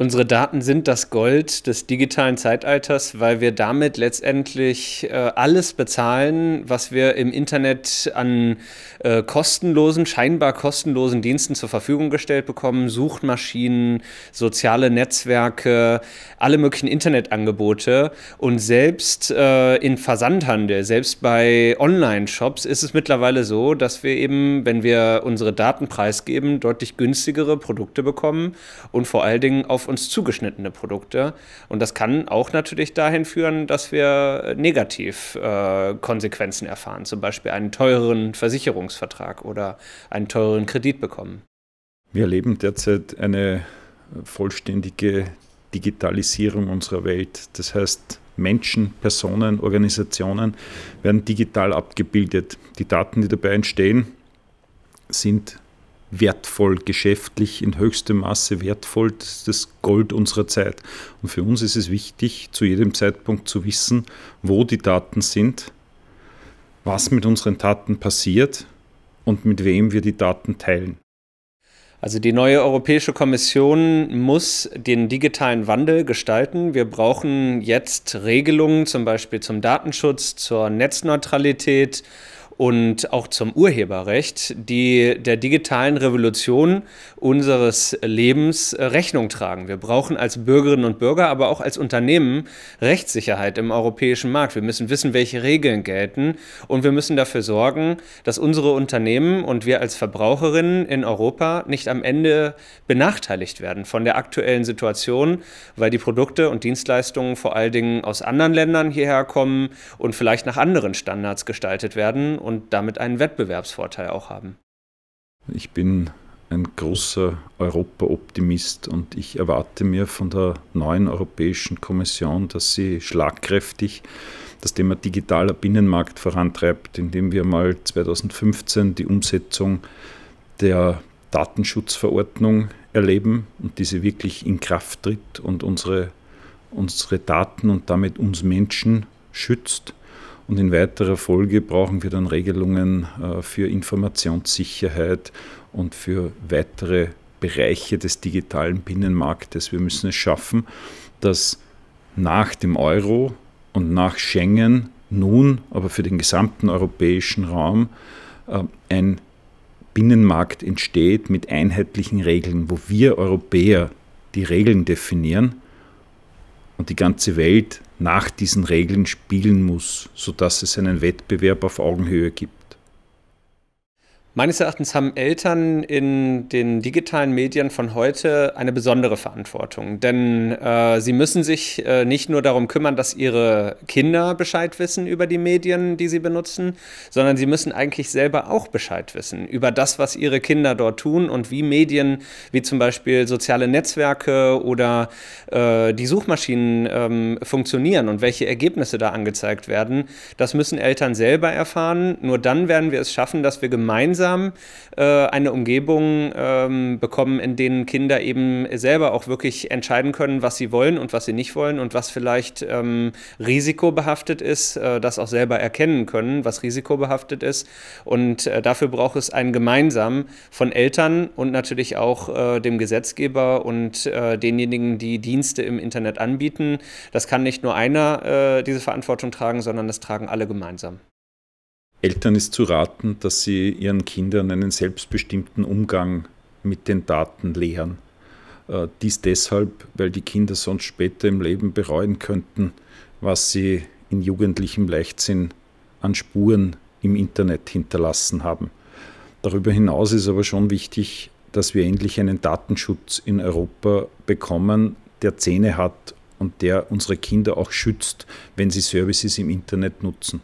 Unsere Daten sind das Gold des digitalen Zeitalters, weil wir damit letztendlich äh, alles bezahlen, was wir im Internet an äh, kostenlosen, scheinbar kostenlosen Diensten zur Verfügung gestellt bekommen. Suchmaschinen, soziale Netzwerke, alle möglichen Internetangebote. Und selbst äh, in Versandhandel, selbst bei Online-Shops ist es mittlerweile so, dass wir eben, wenn wir unsere Daten preisgeben, deutlich günstigere Produkte bekommen und vor allen Dingen auf uns zugeschnittene Produkte. Und das kann auch natürlich dahin führen, dass wir äh, negativ äh, Konsequenzen erfahren, zum Beispiel einen teureren Versicherungsvertrag oder einen teureren Kredit bekommen. Wir erleben derzeit eine vollständige Digitalisierung unserer Welt. Das heißt, Menschen, Personen, Organisationen werden digital abgebildet. Die Daten, die dabei entstehen, sind wertvoll, geschäftlich in höchstem Maße wertvoll, das, ist das Gold unserer Zeit. Und für uns ist es wichtig, zu jedem Zeitpunkt zu wissen, wo die Daten sind, was mit unseren Daten passiert und mit wem wir die Daten teilen. Also die neue Europäische Kommission muss den digitalen Wandel gestalten. Wir brauchen jetzt Regelungen zum Beispiel zum Datenschutz, zur Netzneutralität, und auch zum Urheberrecht, die der digitalen Revolution unseres Lebens äh, Rechnung tragen. Wir brauchen als Bürgerinnen und Bürger, aber auch als Unternehmen Rechtssicherheit im europäischen Markt. Wir müssen wissen, welche Regeln gelten und wir müssen dafür sorgen, dass unsere Unternehmen und wir als Verbraucherinnen in Europa nicht am Ende benachteiligt werden von der aktuellen Situation, weil die Produkte und Dienstleistungen vor allen Dingen aus anderen Ländern hierher kommen und vielleicht nach anderen Standards gestaltet werden und damit einen Wettbewerbsvorteil auch haben. Ich bin ein großer Europa-Optimist und ich erwarte mir von der neuen Europäischen Kommission, dass sie schlagkräftig das Thema digitaler Binnenmarkt vorantreibt, indem wir mal 2015 die Umsetzung der Datenschutzverordnung erleben und diese wirklich in Kraft tritt und unsere, unsere Daten und damit uns Menschen schützt und in weiterer Folge brauchen wir dann Regelungen äh, für Informationssicherheit und für weitere Bereiche des digitalen Binnenmarktes. Wir müssen es schaffen, dass nach dem Euro und nach Schengen nun, aber für den gesamten europäischen Raum, äh, ein Binnenmarkt entsteht mit einheitlichen Regeln, wo wir Europäer die Regeln definieren und die ganze Welt nach diesen Regeln spielen muss, sodass es einen Wettbewerb auf Augenhöhe gibt. Meines Erachtens haben Eltern in den digitalen Medien von heute eine besondere Verantwortung, denn äh, sie müssen sich äh, nicht nur darum kümmern, dass ihre Kinder Bescheid wissen über die Medien, die sie benutzen, sondern sie müssen eigentlich selber auch Bescheid wissen über das, was ihre Kinder dort tun und wie Medien wie zum Beispiel soziale Netzwerke oder äh, die Suchmaschinen ähm, funktionieren und welche Ergebnisse da angezeigt werden. Das müssen Eltern selber erfahren. Nur dann werden wir es schaffen, dass wir gemeinsam gemeinsam äh, eine Umgebung ähm, bekommen, in denen Kinder eben selber auch wirklich entscheiden können, was sie wollen und was sie nicht wollen und was vielleicht ähm, risikobehaftet ist, äh, das auch selber erkennen können, was risikobehaftet ist. Und äh, dafür braucht es ein Gemeinsam von Eltern und natürlich auch äh, dem Gesetzgeber und äh, denjenigen, die Dienste im Internet anbieten. Das kann nicht nur einer äh, diese Verantwortung tragen, sondern das tragen alle gemeinsam. Eltern ist zu raten, dass sie ihren Kindern einen selbstbestimmten Umgang mit den Daten lehren. Äh, dies deshalb, weil die Kinder sonst später im Leben bereuen könnten, was sie in jugendlichem Leichtsinn an Spuren im Internet hinterlassen haben. Darüber hinaus ist aber schon wichtig, dass wir endlich einen Datenschutz in Europa bekommen, der Zähne hat und der unsere Kinder auch schützt, wenn sie Services im Internet nutzen.